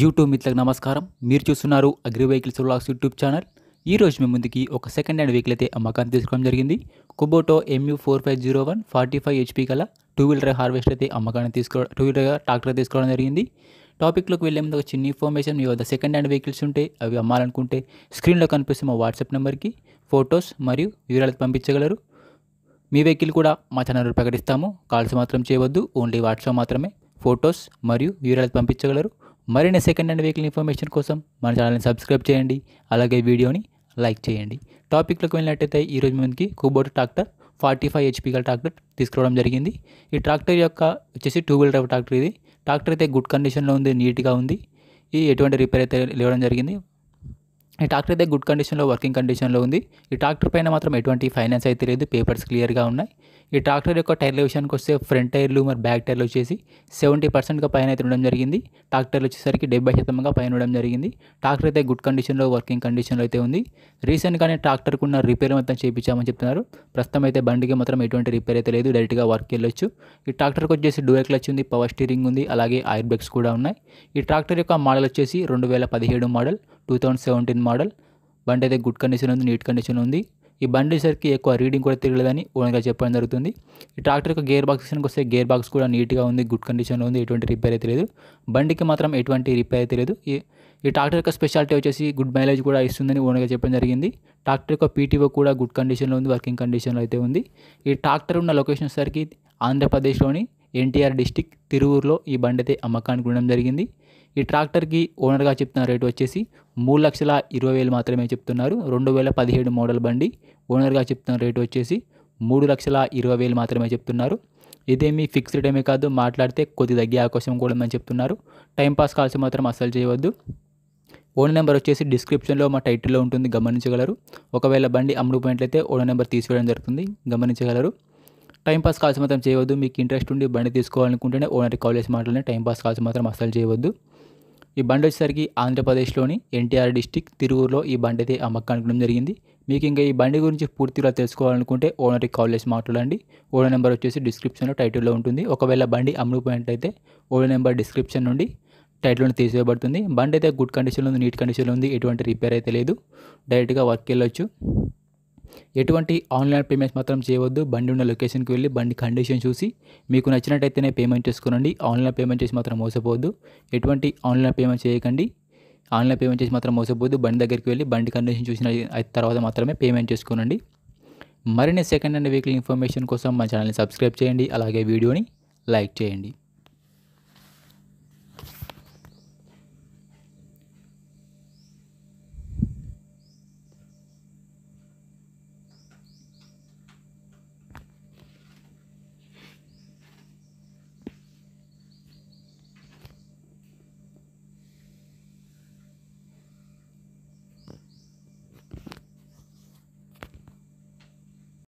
YouTube మిత్రులకు నమస్కారం మీరు చూస్తున్నారు agri vehicles vlogs YouTube channel ఈ రోజు మీ ముందుకి ఒక సెకండ్ హ్యాండ్ వెహికల్ అయితే అమ్మకాన్ని తీసుకోవడం జరిగింది Kubota MU four five zero one forty five HP గల టూ వీలర్ హార్వెస్ట్ అయితే అమ్మకాన్ని తీసుకో టూ వీలర్ ట్రాక్టర్ తీసుకోవడం జరిగింది టాపిక్లోకి వెళ్ళే ముందు ఒక చిన్న ఇన్ఫర్మేషన్ మీ వద్ద సెకండ్ హ్యాండ్ వెహికల్స్ ఉంటే అవి అమ్మాలనుకుంటే స్క్రీన్లో కనిపిస్తే మా వాట్సాప్ నెంబర్కి ఫొటోస్ మరియు వివరాలు పంపించగలరు మీ వెహికల్ కూడా మా ఛానల్ ప్రకటిస్తాము కాల్స్ మాత్రం చేయవద్దు ఓన్లీ వాట్సాప్ మాత్రమే ఫొటోస్ మరియు వివరాలు పంపించగలరు మరిన్ని సెకండ్ హ్యాండ్ వెహికల్ ఇన్ఫర్మేషన్ కోసం మన ఛానల్ని సబ్స్క్రైబ్ చేయండి అలాగే వీడియోని లైక్ చేయండి టాపిక్లోకి వెళ్ళినట్టయితే ఈరోజు మనకి Kubota tractor forty five HP గల ట్రాక్టర్ తీసుకురావడం జరిగింది ఈ ట్రాక్టర్ యొక్క వచ్చేసి టూ వీల్ డ్రైవ్ ట్రాక్టర్ ఇది ట్రాక్టర్ అయితే గుడ్ కండిషన్లో ఉంది నీట్గా ఉంది ఈ ఎటువంటి రిపేర్ అయితే లేవడం జరిగింది ఈ ట్రాక్టర్ అయితే గుడ్ కండిషన్లో వర్కింగ్ కండిషన్లో ఉంది ఈ ట్రాక్టర్ పైన మాత్రం ఎటువంటి ఫైనాన్స్ అయితే లేదు పేపర్స్ క్లియర్గా ఉన్నాయి ఈ ట్రాక్టర్ యొక్క టైర్ల విషయానికి వస్తే ఫ్రంట్ టైర్లు మరి బ్యాక్ టైర్లు వచ్చేసి సెవెంటీ పర్సెంట్గా పైన అయితే ఉండడం జరిగింది ట్రాక్టర్లు వచ్చేసరికి డెబ్బై శాతంగా పైన ఉండడం జరిగింది ట్రాక్టర్ అయితే గుడ్ కండిషన్లో వర్కింగ్ కండిషన్లో అయితే ఉంది రీసెంట్గానే ట్రాక్టర్కు ఉన్న రిపేర్ మొత్తం చేయించామని చెప్తున్నారు ప్రస్తుతం అయితే బండికి మాత్రం ఎటువంటి రిపేర్ అయితే లేదు డైరెక్ట్గా వర్క్ వెళ్ళొచ్చు ఈ ట్రాక్టర్కి వచ్చేసి డూఎక్ క్లచ్ ఉంది పవర్ స్టీరింగ్ ఉంది అలాగే ఐర్ బ్రేక్స్ కూడా ఉన్నాయి ఈ ట్రాక్టర్ యొక్క మోడల్ వచ్చేసి రెండు వేల పదిహేడు model two thousand seventeen model బండి అయితే గుడ్ కండిషన్ ఉంది నీట్ కండిషన్ ఉంది ఈ బండి సరికి ఎక్కువ రీడింగ్ కూడా తిరగలేదని ఓన్గా చెప్పడం జరుగుతుంది ఈ ట్రాక్టర్ యొక్క గేర్ బాక్స్ విషయానికి వస్తే గేర్ బాక్స్ కూడా నీట్గా ఉంది గుడ్ కండిషన్లో ఉంది ఎటువంటి రిపేర్ అయితే లేదు బండికి మాత్రం ఎటువంటి రిపేర్ అయితే లేదు ఈ ట్రాక్టర్ యొక్క స్పెషాలిటీ వచ్చేసి గుడ్ మైలేజ్ కూడా ఇస్తుందని ఓన్గా చెప్పడం జరిగింది ట్రాక్టర్ యొక్క పీటీఓ కూడా గుడ్ కండిషన్లో ఉంది వర్కింగ్ కండిషన్లో అయితే ఉంది ఈ ట్రాక్టర్ ఉన్న లొకేషన్ సరికి ఆంధ్రప్రదేశ్లోని ఎన్టీఆర్ డిస్టిక్ తిరువూరులో ఈ బండి అయితే అమ్మకానికి ఉండడం జరిగింది ఈ ట్రాక్టర్కి ఓనర్గా చెప్తున్న రేటు వచ్చేసి మూడు లక్షల ఇరవై వేలు మాత్రమే చెప్తున్నారు రెండు వేల పదిహేడు మోడల్ బండి ఓనర్గా చెప్తున్న రేటు వచ్చేసి మూడు లక్షల ఇరవై వేలు మాత్రమే చెప్తున్నారు ఇదేమీ ఫిక్స్డ్ ఏమీ కాదు మాట్లాడితే కొద్ది తగ్గే అవకాశం కూడా ఉందని చెప్తున్నారు టైంపాస్ కాల్స్ మాత్రం అస్సలు చేయవద్దు ఓన్ నెంబర్ వచ్చేసి డిస్క్రిప్షన్లో మా టైటిల్లో ఉంటుంది గమనించగలరు ఒకవేళ బండి అమ్ముడుపోయినట్లయితే ఓన్ నెంబర్ తీసుకోవడం జరుగుతుంది గమనించగలరు టైంపాస్ కాల్స్ మాత్రం చేయవద్దు మీకు ఇంట్రెస్ట్ ఉండి బండి తీసుకోవాలనుకుంటేనే ఓనర్ కాల్ చేసి మాట్లాడిన టైంపాస్ కాల్స్ మాత్రం అస్సలు చేయవద్దు ఈ బండి వచ్చేసరికి ఆంధ్రప్రదేశ్లోని ఎన్టీఆర్ డిస్టిక్ తిరువురులో ఈ బండి అయితే అమ్మకం అనుకోవడం జరిగింది మీకు ఇంకా ఈ బండి గురించి పూర్తిగా తెలుసుకోవాలనుకుంటే ఓనర్కి కాల్ చేసి మాట్లాడండి ఓనర్ నెంబర్ వచ్చేసి డిస్క్రిప్షన్లో టైటిల్లో ఉంటుంది ఒకవేళ బండి అమ్ముకుపోయినట్లయితే ఓనర్ నెంబర్ డిస్క్రిప్షన్ నుండి టైటిల్ని తీసివేయబడుతుంది బండి అయితే గుడ్ కండిషన్లో ఉంది నీట్ కండిషన్లో ఉంది ఎటువంటి రిపేర్ అయితే లేదు డైరెక్ట్గా వర్క్ వెళ్ళొచ్చు ఎటువంటి ఆన్లైన్ పేమెంట్స్ మాత్రం చేయవద్దు బండి ఉన్న లొకేషన్కి వెళ్ళి బండి కండిషన్ చూసి మీకు నచ్చినట్టయితేనే పేమెంట్ చేసుకోనండి ఆన్లైన్ పేమెంట్ చేసి మాత్రం మోసపోవద్దు ఎటువంటి ఆన్లైన్ పేమెంట్ చేయకండి ఆన్లైన్ పేమెంట్ చేసి మాత్రం మోసపోద్దు బండి దగ్గరికి వెళ్ళి బండి కండిషన్ చూసిన తర్వాత మాత్రమే పేమెంట్ చేసుకోనండి మరిన్ని సెకండ్ హ్యాండ్ వెహికల్ ఇన్ఫర్మేషన్ కోసం మా ఛానల్ని సబ్స్క్రైబ్ చేయండి అలాగే వీడియోని లైక్ చేయండి